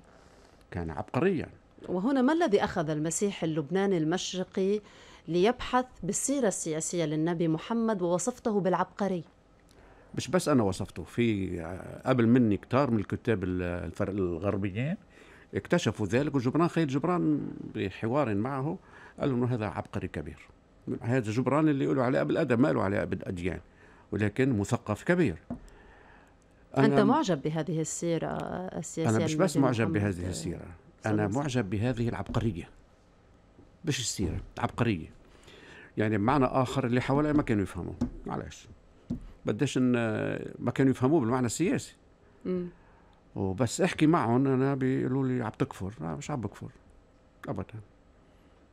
كان عبقريا وهنا ما الذي أخذ المسيح اللبناني المشرقي ليبحث بالسيرة السياسية للنبي محمد ووصفته بالعبقري مش بس أنا وصفته في آه، قبل مني كتار من الكتاب الغربيين اكتشفوا ذلك وجبران خيل جبران بحوار معه قالوا انه هذا عبقري كبير هذا جبران اللي يقولوا عليه بالادب ما له علاقه بالاديان ولكن مثقف كبير أنا انت معجب بهذه السيره آه، السياسيه انا مش بس معجب بهذه السيره انا معجب بهذه العبقريه مش السيره عبقرية يعني بمعنى آخر اللي حواليه ما كانوا يفهموه معلش بديش إن آه، ما كانوا يفهموه بالمعنى السياسي م. وبس احكي معهم انا بيقولوا لي عم تكفر لا مش عم بكفر ابدا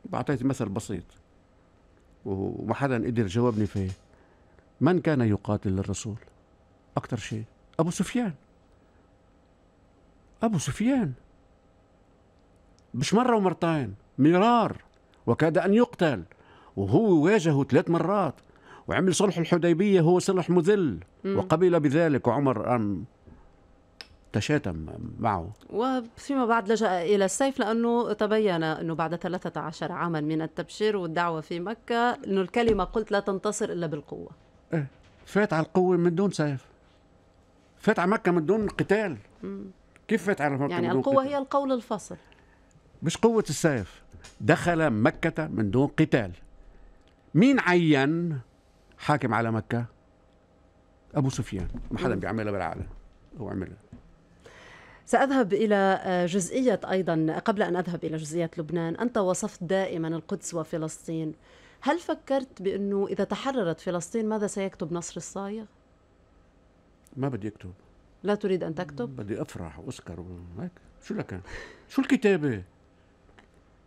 بعطيت مثل بسيط وما حدا قدر جاوبني فيه من كان يقاتل الرسول اكثر شيء ابو سفيان ابو سفيان مش مره ومرتين مرار وكاد ان يقتل وهو واجهه ثلاث مرات وعمل صلح الحديبية هو صلح مذل مم. وقبل بذلك وعمر أم تشاتم معه وفيما بعد لجأ إلى السيف لأنه تبين أنه بعد 13 عاما من التبشير والدعوة في مكة أنه الكلمة قلت لا تنتصر إلا بالقوة إيه فات على القوة من دون سيف فات على مكة من دون قتال مم. كيف فات على مكة يعني من دون القوة قتال؟ هي القول الفصل مش قوة السيف دخل مكة من دون قتال مين عين حاكم على مكة أبو سفيان ما حدا بيعملها بالعالم هو عملها سأذهب إلى جزئية أيضا قبل أن أذهب إلى جزئية لبنان أنت وصفت دائما القدس وفلسطين هل فكرت بأنه إذا تحررت فلسطين ماذا سيكتب نصر الصايغ؟ ما بدي أكتب لا تريد أن تكتب؟ بدي أفرح وأسكر وهيك شو لك شو الكتابة؟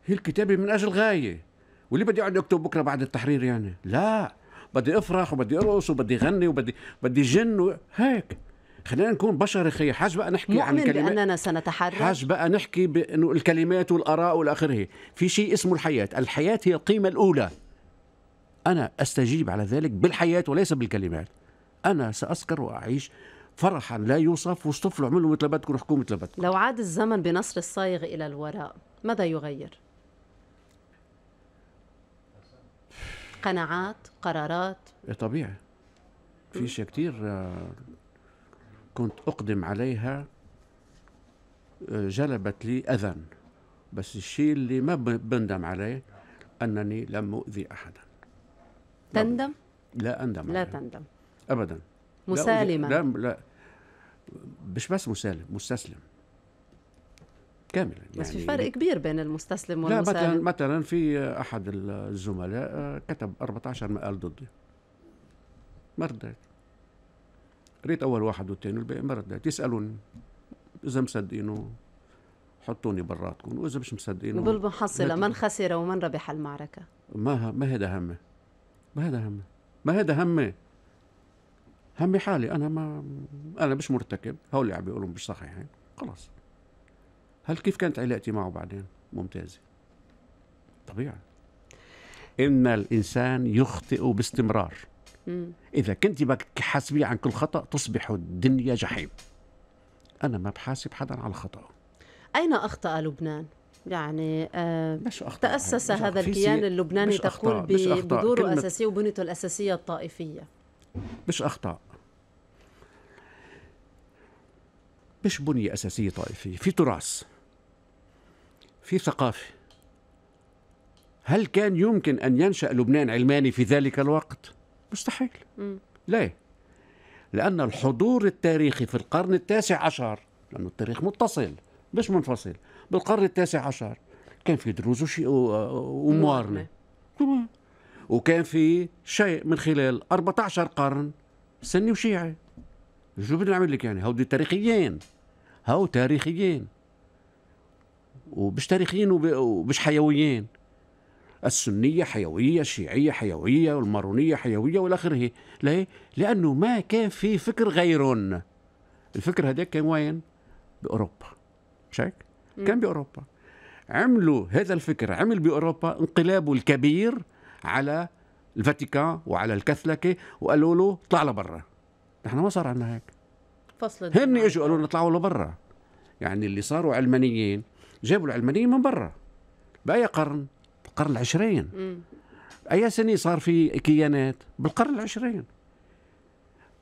هي الكتابة من أجل غاية واللي بدي يقعد اكتب بكره بعد التحرير يعني لا بدي افرح وبدي ارقص وبدي غني وبدي بدي جن و... هيك خلينا نكون بشر اخي حاج بقى نحكي عن كلمات باننا سنتحرر حاج بقى نحكي بانه الكلمات والاراء والاخره في شيء اسمه الحياه الحياه هي القيمه الاولى انا استجيب على ذلك بالحياه وليس بالكلمات انا ساسكر واعيش فرحا لا يوصف واصطفلوا اعملوا مثل بدكم احكوا مثل بدكم لو عاد الزمن بنصر الصايغ الى الوراء ماذا يغير قناعات قرارات إيه، طبيعي في شيء كثير آه، كنت أقدم عليها آه، جلبت لي أذى بس الشيء اللي ما بندم عليه أنني لم أؤذي أحدا تندم؟ لا أندم لا عليه. تندم أبدا مسالما لا, لا مش بس مسالم مستسلم كامل يعني بس في يعني فرق كبير بين المستسلم والمسالم لا مثلا مثلا في احد الزملاء آه، كتب 14 مقال ضدي ما رديت قريت اول واحد والثاني والباقي ما رديت يسالوني اذا مصدقينه حطوني براتكم واذا مش مصدقينه بالمحصله من خسر ومن ربح المعركه ما ما هذا همي ما هذا همي ما هذا همي همي حالي انا ما انا مش مرتكب هول اللي عم بيقولوا مش صحيحين خلاص هل كيف كانت علاقتي معه بعدين ممتازة طبيعي إن الإنسان يخطئ باستمرار مم. إذا كنت بدك تحاسبيه عن كل خطأ تصبح الدنيا جحيم أنا ما بحاسب حدا على خطأ أين أخطأ لبنان؟ يعني آه أخطأ تأسس مش هذا الكيان اللبناني تقول بدوره الأساسية وبنيته الأساسية الطائفية مش أخطاء مش بنية أساسية طائفية في تراث في ثقافة هل كان يمكن أن ينشأ لبنان علماني في ذلك الوقت؟ مستحيل لا ليه؟ لأن الحضور التاريخي في القرن التاسع عشر لأن التاريخ متصل مش منفصل بالقرن التاسع عشر كان في دروز وشي وموارنة وكان في شيء من خلال 14 قرن سني وشيعي شو بدنا نعمل لك يعني هودي تاريخيين هو تاريخيين ومش تاريخيين ومش حيويين السنية حيوية الشيعية حيوية والمارونية حيوية والى اخره ليه؟ لأنه ما كان في فكر غيرهم الفكر هذاك كان وين؟ بأوروبا مش هيك؟ كان بأوروبا عملوا هذا الفكر عمل بأوروبا انقلابه الكبير على الفاتيكان وعلى الكثلكة وقالوا له طلع لبرا نحن ما صار عندنا هيك فصل هن اجوا قالوا لنا اطلعوا لبرا يعني اللي صاروا علمانيين جابوا العلمانيين من برا بأي قرن؟ القرن العشرين أي سنة صار في كيانات؟ بالقرن العشرين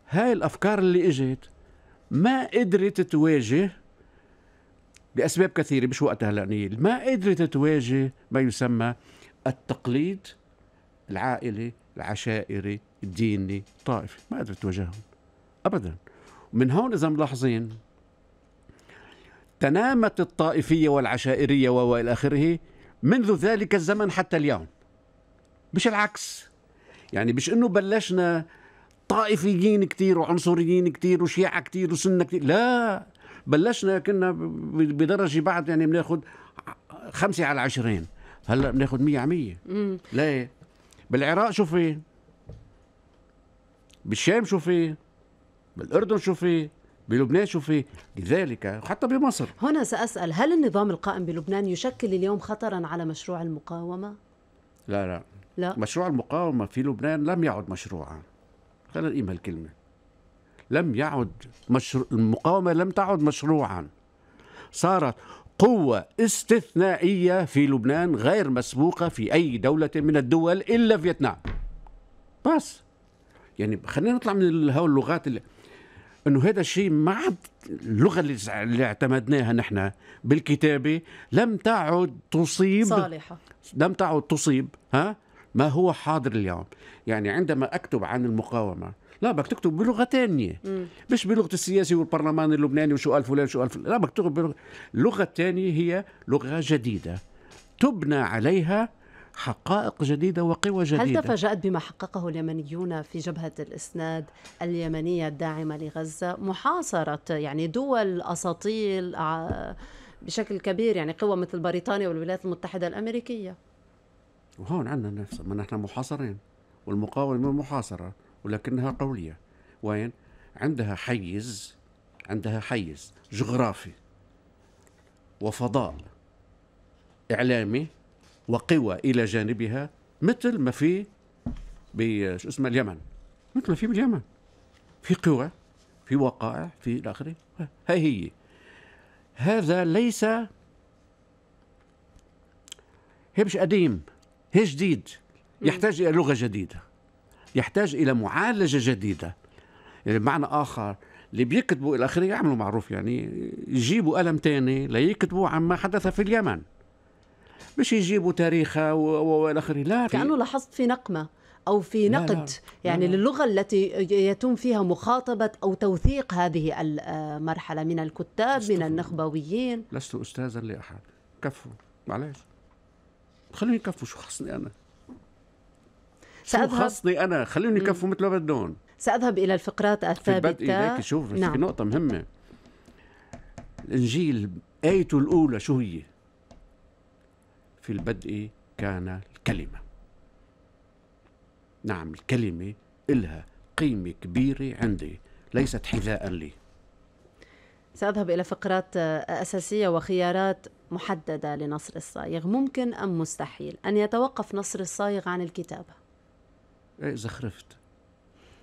هاي الأفكار اللي إجت ما قدرت تواجه لأسباب كثيرة مش وقتها نيل ما قدرت تواجه ما يسمى التقليد العائلي العشائري الديني الطائفي ما قدرت تواجههم أبدا من هون إذا ملاحظين تنامت الطائفية والعشائرية وإلى آخره منذ ذلك الزمن حتى اليوم مش العكس يعني مش انه بلشنا طائفيين كتير وعنصريين كتير وشيعة كتير وسنة كتير لا بلشنا كنا بدرجة بعد يعني بناخد خمسة على عشرين هلا بناخد مية على مية ليه بالعراق شو فيه بالشام شو فيه بالاردن شو فيه بلبنان شوفي لذلك حتى بمصر هنا سأسأل هل النظام القائم بلبنان يشكل اليوم خطرا على مشروع المقاومة؟ لا لا لا مشروع المقاومة في لبنان لم يعد مشروعا خلينا نقيم هالكلمة لم يعد مشروع المقاومة لم تعد مشروعا صارت قوة استثنائية في لبنان غير مسبوقة في أي دولة من الدول إلا فيتنام بس يعني خلينا نطلع من هول اللغات اللي انه هذا الشيء ما عاد اللغه اللي اعتمدناها نحن بالكتابه لم تعد تصيب صالحه لم تعد تصيب ها ما هو حاضر اليوم يعني عندما اكتب عن المقاومه لا بدك تكتب بلغه ثانيه مش بلغه السياسي والبرلمان اللبناني وشو قال فلان وشو قال لا بدك تكتب بلغه اللغه الثانيه هي لغه جديده تبنى عليها حقائق جديدة وقوى جديدة هل تفاجأت بما حققه اليمنيون في جبهة الإسناد اليمنية الداعمة لغزة محاصرة يعني دول أساطيل آه، بشكل كبير يعني قوى مثل بريطانيا والولايات المتحدة الأمريكية وهون عندنا نفس ما نحن محاصرين والمقاومة محاصرة ولكنها قولية وين عندها حيز عندها حيز جغرافي وفضاء إعلامي وقوى الى جانبها مثل ما في بشو اسمه اليمن مثل ما في باليمن في قوى في وقائع في الى اخره هاي هي هذا ليس هي مش قديم هي جديد يحتاج الى لغه جديده يحتاج الى معالجه جديده يعني بمعنى اخر اللي بيكتبوا الى اخره يعملوا معروف يعني يجيبوا قلم ثاني ليكتبوا عما حدث في اليمن مش يجيبوا تاريخها والى اخره لا كانه لاحظت في نقمه او في نقد لا لا يعني لا للغه التي يتم فيها مخاطبه او توثيق هذه المرحله من الكتاب من النخبويين لست استاذا لاحد كفوا معلش خلوني كفوا شو خصني انا سأذهب شو خصني انا خلوني كفوا مثل ما بدهم ساذهب الى الفقرات الثابته في بدء شوف نعم. في نقطه مهمه الانجيل ايته الاولى شو هي؟ في البدء كان الكلمة نعم الكلمة إلها قيمة كبيرة عندي ليست حذاء لي سأذهب إلى فقرات أساسية وخيارات محددة لنصر الصايغ ممكن أم مستحيل أن يتوقف نصر الصايغ عن الكتابة إيه زخرفت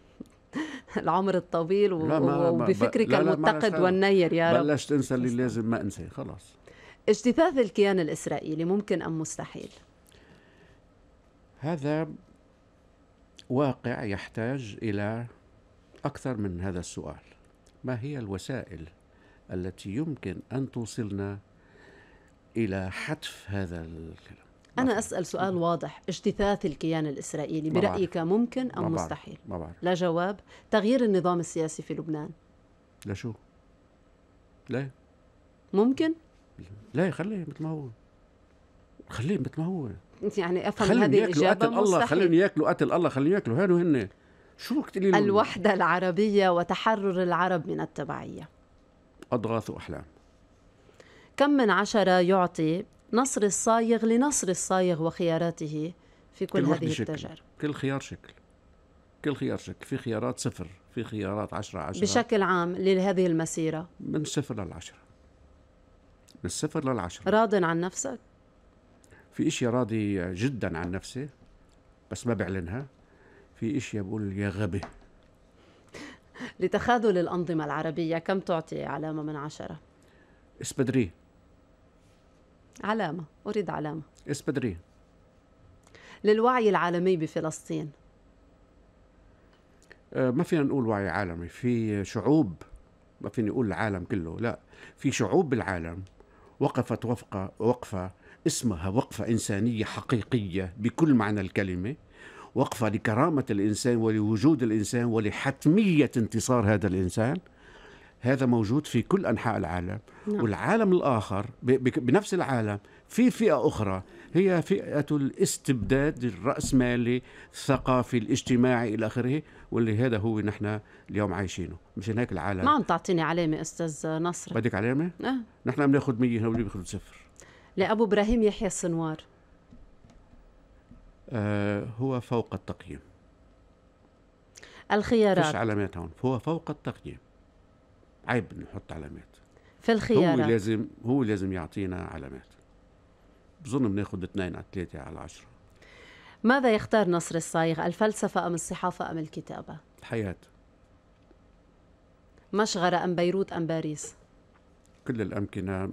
العمر الطويل و... لا ما وبفكرك لا لا المتقد والنير يا رب بلشت انسى اللي لازم ما انساه خلاص اجتثاث الكيان الإسرائيلي ممكن أم مستحيل؟ هذا واقع يحتاج إلى أكثر من هذا السؤال ما هي الوسائل التي يمكن أن توصلنا إلى حتف هذا الكلام أنا أسأل سؤال واضح اجتثاث الكيان الإسرائيلي برأيك ممكن أم مستحيل ما بعرف. لا جواب تغيير النظام السياسي في لبنان لشو؟ ليه؟ ممكن؟ لا خليه مثل ما هو خليه مثل ما هو يعني افهم هذه الاجابه قتل الله خليهم ياكلوا قتل الله خليهم ياكلوا هانوا هن شو بدك الوحده العربيه وتحرر العرب من التبعيه اضغاث واحلام كم من عشرة يعطي نصر الصايغ لنصر الصايغ وخياراته في كل, كل هذه شكل. التجارب كل خيار شكل كل خيار شكل في خيارات صفر في خيارات عشرة عشرة بشكل عام لهذه المسيرة من صفر للعشرة من الصفر للعشرة راض عن نفسك؟ في اشياء راضي جدا عن نفسي بس ما بعلنها في اشياء بقول يا غبي لتخاذل الأنظمة العربية كم تعطي علامة من عشرة؟ اسبدري علامة أريد علامة اسبدري للوعي العالمي بفلسطين أه، ما فينا نقول وعي عالمي في شعوب ما فيني اقول العالم كله لا في شعوب بالعالم وقفت وفق وقفة اسمها وقفة إنسانية حقيقية بكل معنى الكلمة وقفة لكرامة الإنسان ولوجود الإنسان ولحتمية انتصار هذا الإنسان هذا موجود في كل أنحاء العالم نعم. والعالم الآخر بنفس العالم في فئة أخرى هي فئة الاستبداد الرأسمالي الثقافي الاجتماعي إلى آخره واللي هذا هو نحن اليوم عايشينه مش هيك العالم ما عم تعطيني علامة أستاذ نصر بدك علامة؟ أه. نحن بناخذ 100 هنا واللي بياخذ صفر لأبو إبراهيم يحيى السنوار آه هو فوق التقييم الخيارات فيش علامات هون هو فوق التقييم عيب نحط علامات في الخيارات هو لازم هو لازم يعطينا علامات بظن بناخد اثنين على ثلاثة على عشرة ماذا يختار نصر الصايغ الفلسفة أم الصحافة أم الكتابة؟ الحياة مشغرة أم بيروت أم باريس؟ كل الأمكنة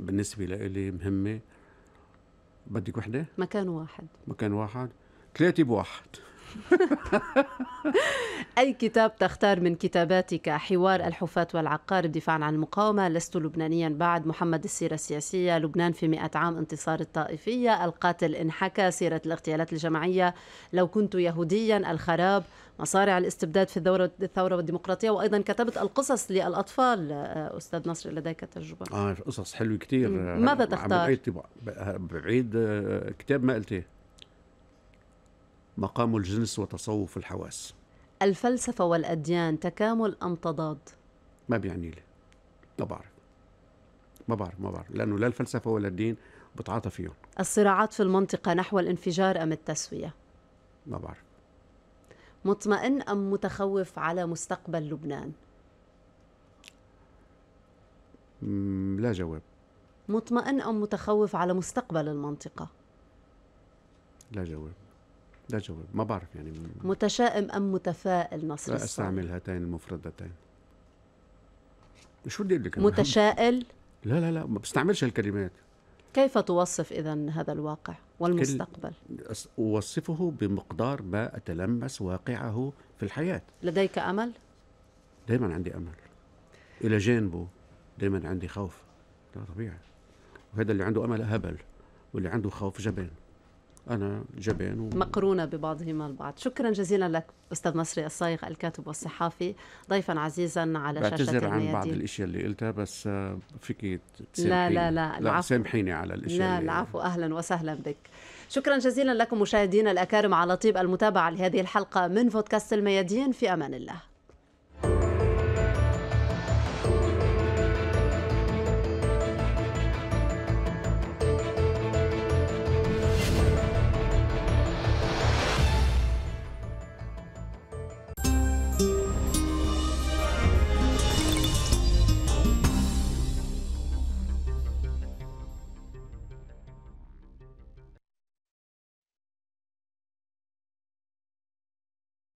بالنسبة لإلي مهمة بدك وحدة؟ مكان واحد مكان واحد ثلاثة بواحد أي كتاب تختار من كتاباتك حوار الحفاة والعقار دفاعا عن المقاومة لست لبنانيا بعد محمد السيرة السياسية لبنان في مئة عام انتصار الطائفية القاتل انحكى سيرة الاغتيالات الجماعية لو كنت يهوديا الخراب مصارع الاستبداد في الثورة, الثورة والديمقراطية وأيضا كتبت القصص للأطفال آه، أستاذ نصر لديك تجربة آه قصص حلوة كتير ماذا تختار؟ بعيد آه، كتاب ما قلتيه مقام الجنس وتصوف الحواس الفلسفة والأديان تكامل أم تضاد؟ ما بيعني لي ما بعرف ما بعرف ما بعرف لأنه لا الفلسفة ولا الدين بتعاطى فيهم الصراعات في المنطقة نحو الانفجار أم التسوية؟ ما بعرف مطمئن أم متخوف على مستقبل لبنان؟ لا جواب مطمئن أم متخوف على مستقبل المنطقة؟ لا جواب لا جواب ما بعرف يعني متشائم ام متفائل نصر لا استعمل هاتين المفردتين شو بدي اقول لك متشائل لا لا لا ما بستعملش هالكلمات كيف توصف اذا هذا الواقع والمستقبل اوصفه بمقدار ما اتلمس واقعه في الحياه لديك امل دائما عندي امل الى جانبه دائما عندي خوف ده طبيعي وهذا اللي عنده امل هبل واللي عنده خوف جبان أنا جبان و... مقرونة ببعضهما البعض شكرا جزيلا لك أستاذ نصري الصايغ الكاتب والصحافي ضيفا عزيزا على شاشة بعتذر عن بعض الأشياء اللي قلتها بس آه، فيك تسامحيني لا لا لا, لا سامحيني على الأشياء لا اللي... العفو أهلا وسهلا بك شكرا جزيلا لكم مشاهدينا الأكارم على طيب المتابعة لهذه الحلقة من بودكاست الميادين في أمان الله